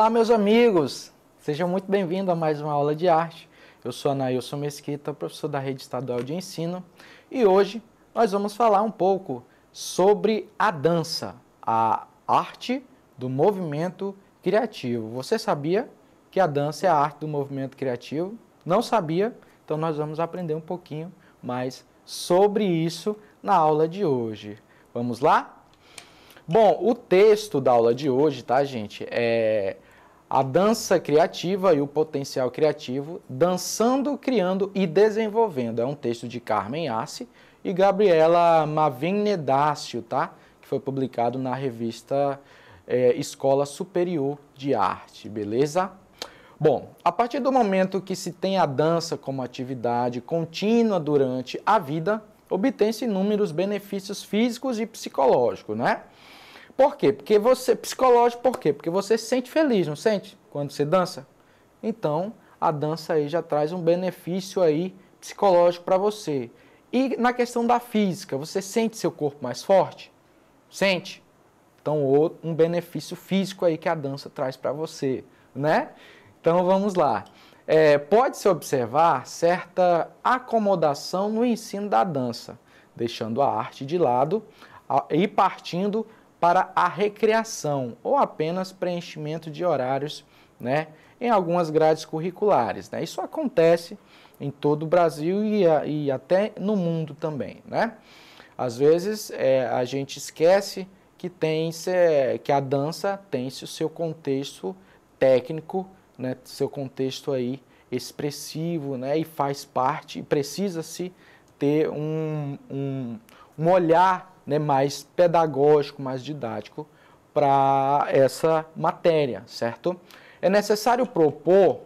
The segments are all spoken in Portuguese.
Olá, meus amigos! Sejam muito bem-vindos a mais uma aula de arte. Eu sou Anailson Mesquita, professor da Rede Estadual de Ensino, e hoje nós vamos falar um pouco sobre a dança, a arte do movimento criativo. Você sabia que a dança é a arte do movimento criativo? Não sabia? Então nós vamos aprender um pouquinho mais sobre isso na aula de hoje. Vamos lá? Bom, o texto da aula de hoje, tá, gente? É a dança criativa e o potencial criativo, dançando, criando e desenvolvendo. É um texto de Carmen Assi e Gabriela Mavinedácio, tá? Que foi publicado na revista é, Escola Superior de Arte, beleza? Bom, a partir do momento que se tem a dança como atividade contínua durante a vida, obtém-se inúmeros benefícios físicos e psicológicos, né? Por quê? Porque você, psicológico, por quê? Porque você se sente feliz, não sente? Quando você dança. Então, a dança aí já traz um benefício aí psicológico para você. E na questão da física, você sente seu corpo mais forte? Sente? Então, outro, um benefício físico aí que a dança traz para você, né? Então, vamos lá. É, Pode-se observar certa acomodação no ensino da dança, deixando a arte de lado e partindo para a recreação ou apenas preenchimento de horários né, em algumas grades curriculares. Né? Isso acontece em todo o Brasil e, a, e até no mundo também. Né? Às vezes é, a gente esquece que, tem que a dança tem o seu contexto técnico, né, seu contexto aí expressivo né, e faz parte, precisa-se ter um, um, um olhar né, mais pedagógico, mais didático para essa matéria, certo? É necessário propor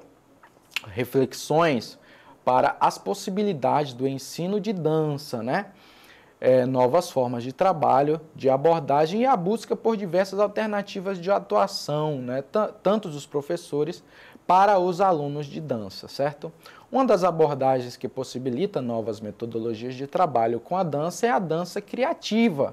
reflexões para as possibilidades do ensino de dança, né? É, novas formas de trabalho, de abordagem e a busca por diversas alternativas de atuação, né? tanto dos professores para os alunos de dança, certo? Uma das abordagens que possibilita novas metodologias de trabalho com a dança é a dança criativa,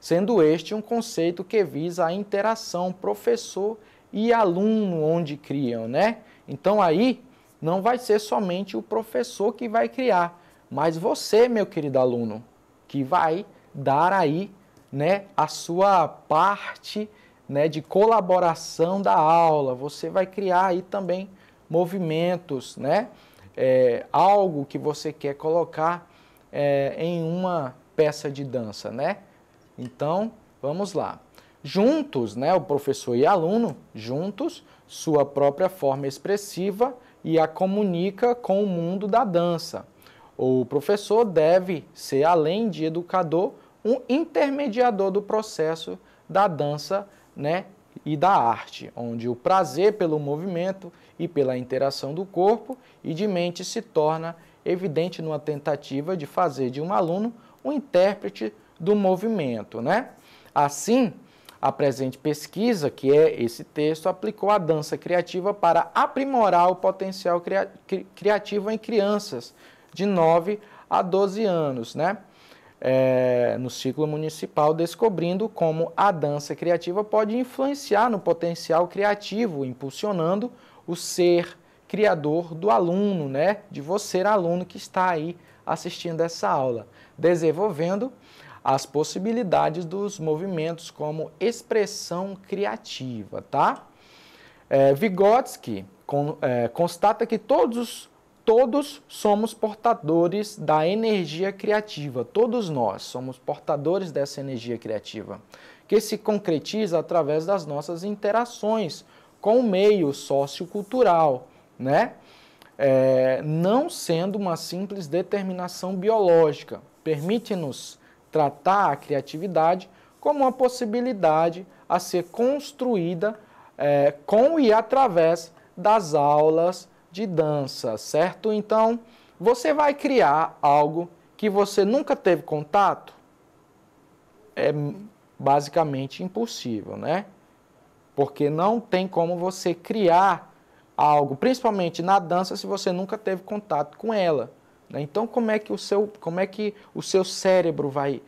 sendo este um conceito que visa a interação professor e aluno onde criam, né? Então aí não vai ser somente o professor que vai criar, mas você, meu querido aluno, que vai dar aí, né, a sua parte, né, de colaboração da aula. Você vai criar aí também movimentos, né? é, algo que você quer colocar é, em uma peça de dança, né? Então, vamos lá. Juntos, né, o professor e aluno, juntos, sua própria forma expressiva e a comunica com o mundo da dança. O professor deve ser, além de educador, um intermediador do processo da dança né, e da arte, onde o prazer pelo movimento e pela interação do corpo e de mente se torna evidente numa tentativa de fazer de um aluno um intérprete do movimento, né? Assim, a presente pesquisa, que é esse texto, aplicou a dança criativa para aprimorar o potencial criativo em crianças de 9 a 12 anos, né? é, no ciclo municipal, descobrindo como a dança criativa pode influenciar no potencial criativo, impulsionando o ser criador do aluno, né? De você, aluno que está aí assistindo essa aula, desenvolvendo as possibilidades dos movimentos como expressão criativa, tá? É, Vygotsky con, é, constata que todos os todos somos portadores da energia criativa, todos nós somos portadores dessa energia criativa, que se concretiza através das nossas interações com o meio sociocultural, né? É, não sendo uma simples determinação biológica, permite-nos tratar a criatividade como uma possibilidade a ser construída é, com e através das aulas de dança, certo? Então, você vai criar algo que você nunca teve contato? É basicamente impossível, né? Porque não tem como você criar algo, principalmente na dança, se você nunca teve contato com ela. Né? Então, como é que o seu, como é que o seu cérebro vai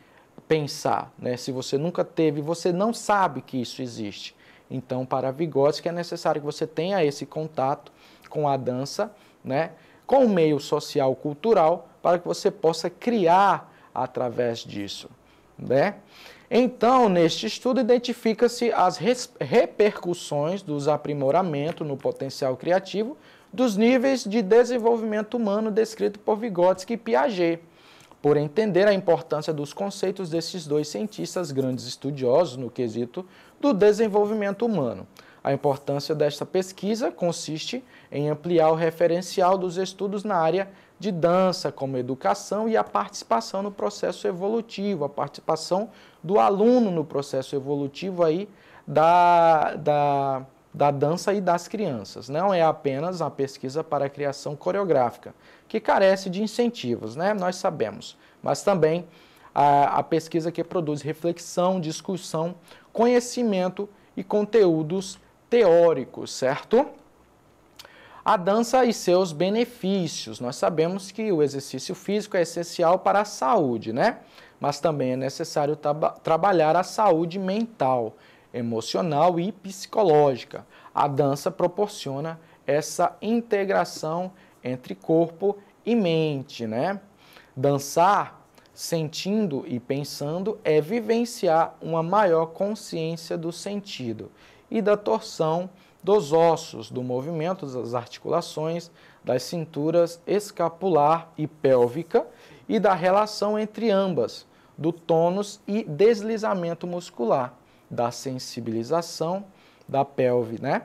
pensar, né? Se você nunca teve, você não sabe que isso existe. Então, para Vygotsky é necessário que você tenha esse contato com a dança, né? com o meio social cultural, para que você possa criar através disso. Né? Então, neste estudo, identifica-se as repercussões dos aprimoramentos no potencial criativo dos níveis de desenvolvimento humano descrito por Vygotsky e Piaget por entender a importância dos conceitos desses dois cientistas grandes estudiosos no quesito do desenvolvimento humano. A importância desta pesquisa consiste em ampliar o referencial dos estudos na área de dança, como educação e a participação no processo evolutivo, a participação do aluno no processo evolutivo aí da, da, da dança e das crianças. Não é apenas a pesquisa para a criação coreográfica, que carece de incentivos, né? Nós sabemos. Mas também a, a pesquisa que produz reflexão, discussão, conhecimento e conteúdos teóricos, certo? A dança e seus benefícios. Nós sabemos que o exercício físico é essencial para a saúde, né? Mas também é necessário tra trabalhar a saúde mental, emocional e psicológica. A dança proporciona essa integração entre corpo e mente, né? Dançar, sentindo e pensando, é vivenciar uma maior consciência do sentido e da torção dos ossos, do movimento das articulações, das cinturas escapular e pélvica e da relação entre ambas, do tônus e deslizamento muscular, da sensibilização da pelve, né?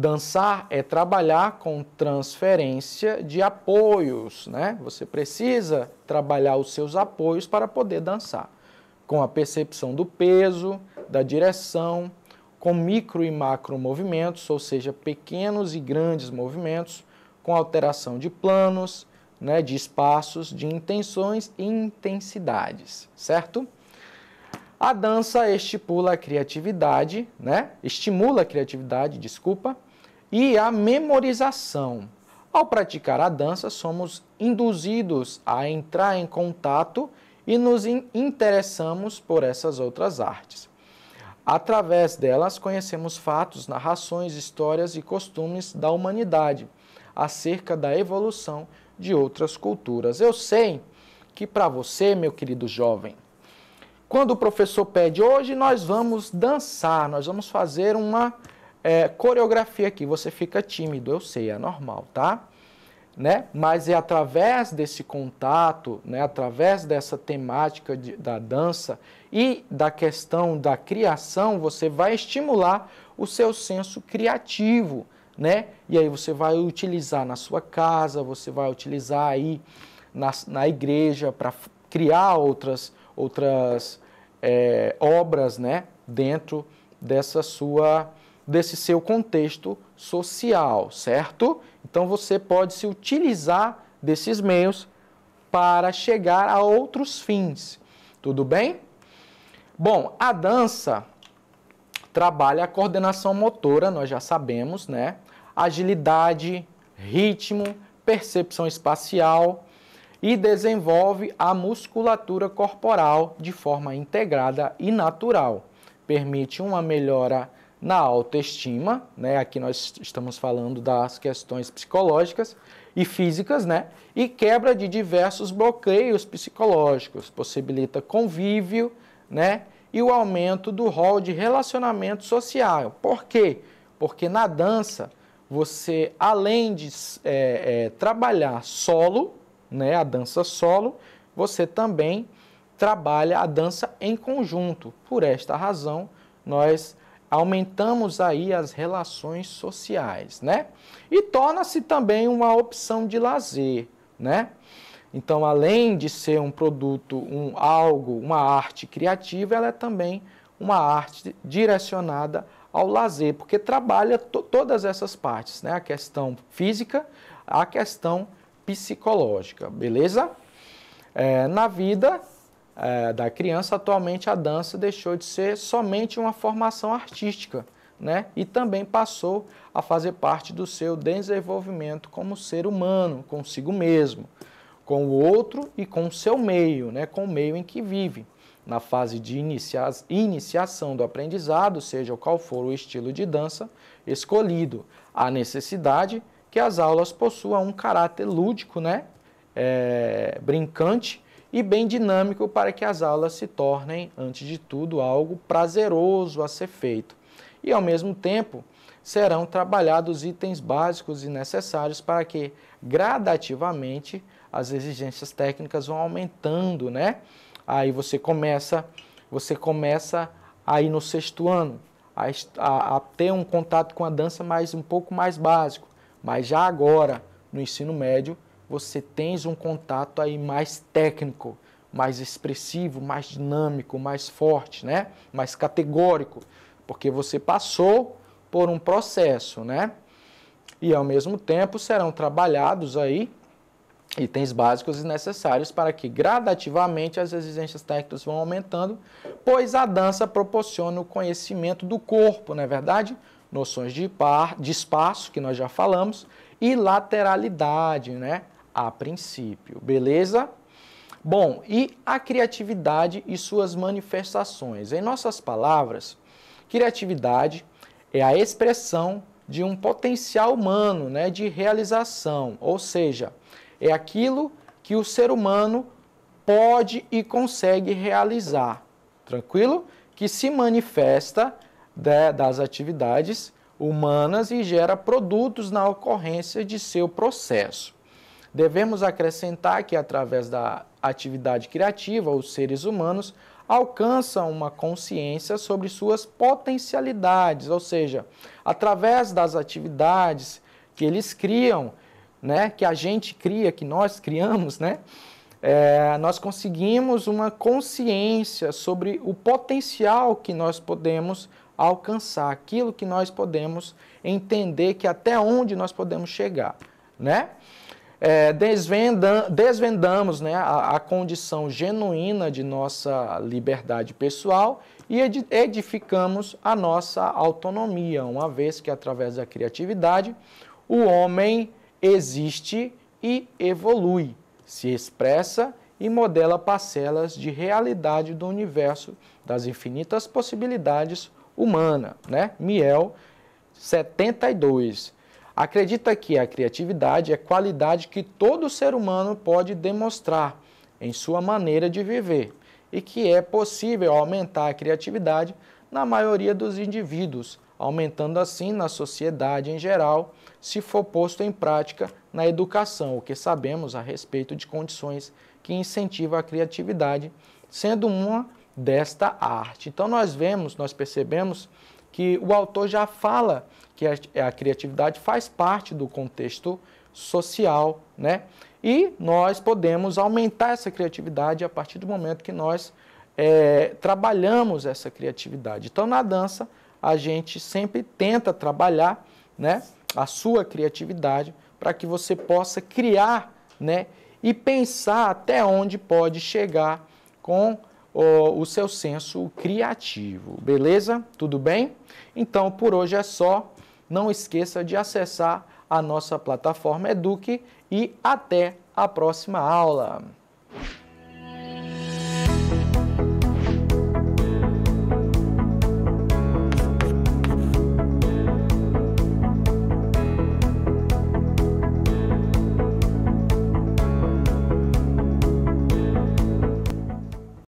Dançar é trabalhar com transferência de apoios, né? Você precisa trabalhar os seus apoios para poder dançar, com a percepção do peso, da direção, com micro e macro movimentos, ou seja, pequenos e grandes movimentos, com alteração de planos, né, de espaços, de intenções e intensidades, certo? A dança estipula a criatividade, né? Estimula a criatividade, desculpa, e a memorização. Ao praticar a dança, somos induzidos a entrar em contato e nos interessamos por essas outras artes. Através delas, conhecemos fatos, narrações, histórias e costumes da humanidade acerca da evolução de outras culturas. Eu sei que para você, meu querido jovem, quando o professor pede hoje nós vamos dançar, nós vamos fazer uma é, coreografia aqui, você fica tímido, eu sei, é normal, tá? Né? Mas é através desse contato, né? através dessa temática de, da dança e da questão da criação, você vai estimular o seu senso criativo, né? E aí você vai utilizar na sua casa, você vai utilizar aí na, na igreja para criar outras, outras é, obras, né? Dentro dessa sua desse seu contexto social, certo? Então você pode se utilizar desses meios para chegar a outros fins. Tudo bem? Bom, a dança trabalha a coordenação motora, nós já sabemos, né? Agilidade, ritmo, percepção espacial e desenvolve a musculatura corporal de forma integrada e natural. Permite uma melhora na autoestima, né? Aqui nós estamos falando das questões psicológicas e físicas, né? E quebra de diversos bloqueios psicológicos, possibilita convívio, né? E o aumento do rol de relacionamento social. Por quê? Porque na dança você, além de é, é, trabalhar solo, né? A dança solo, você também trabalha a dança em conjunto. Por esta razão, nós aumentamos aí as relações sociais, né? E torna-se também uma opção de lazer, né? Então, além de ser um produto, um algo, uma arte criativa, ela é também uma arte direcionada ao lazer, porque trabalha to todas essas partes, né? A questão física, a questão psicológica, beleza? É, na vida, é, da criança, atualmente a dança deixou de ser somente uma formação artística, né? E também passou a fazer parte do seu desenvolvimento como ser humano, consigo mesmo, com o outro e com o seu meio, né? Com o meio em que vive. Na fase de inicia iniciação do aprendizado, seja qual for o estilo de dança escolhido, a necessidade que as aulas possuam um caráter lúdico, né? É, brincante e bem dinâmico para que as aulas se tornem, antes de tudo, algo prazeroso a ser feito. E, ao mesmo tempo, serão trabalhados itens básicos e necessários para que, gradativamente, as exigências técnicas vão aumentando, né? Aí você começa, você começa aí no sexto ano a, a, a ter um contato com a dança mais um pouco mais básico, mas já agora no ensino médio você tens um contato aí mais técnico, mais expressivo, mais dinâmico, mais forte, né? Mais categórico, porque você passou por um processo, né? E ao mesmo tempo serão trabalhados aí itens básicos e necessários para que gradativamente as exigências técnicas vão aumentando, pois a dança proporciona o conhecimento do corpo, não é verdade? Noções de par, de espaço, que nós já falamos, e lateralidade, né? a princípio, beleza? Bom, e a criatividade e suas manifestações. Em nossas palavras, criatividade é a expressão de um potencial humano, né, de realização, ou seja, é aquilo que o ser humano pode e consegue realizar, tranquilo? Que se manifesta né, das atividades humanas e gera produtos na ocorrência de seu processo. Devemos acrescentar que, através da atividade criativa, os seres humanos alcançam uma consciência sobre suas potencialidades, ou seja, através das atividades que eles criam, né, que a gente cria, que nós criamos, né, é, nós conseguimos uma consciência sobre o potencial que nós podemos alcançar, aquilo que nós podemos entender que até onde nós podemos chegar, né? é, desvendamos né, a, a, condição genuína de nossa liberdade pessoal e edificamos a nossa autonomia, uma vez que, através da criatividade, o homem existe e evolui, se expressa e modela parcelas de realidade do universo das infinitas possibilidades humana, né? Miel 72. Acredita que a criatividade é qualidade que todo ser humano pode demonstrar em sua maneira de viver e que é possível aumentar a criatividade na maioria dos indivíduos, aumentando assim na sociedade em geral, se for posto em prática na educação, o que sabemos a respeito de condições que incentivam a criatividade, sendo uma desta arte. Então nós vemos, nós percebemos que o autor já fala que a, é a criatividade faz parte do contexto social, né? E nós podemos aumentar essa criatividade a partir do momento que nós é, trabalhamos essa criatividade. Então, na dança, a gente sempre tenta trabalhar né, a sua criatividade para que você possa criar né, e pensar até onde pode chegar com o, o seu senso criativo. Beleza? Tudo bem? Então, por hoje é só não esqueça de acessar a nossa plataforma Eduque e até a próxima aula.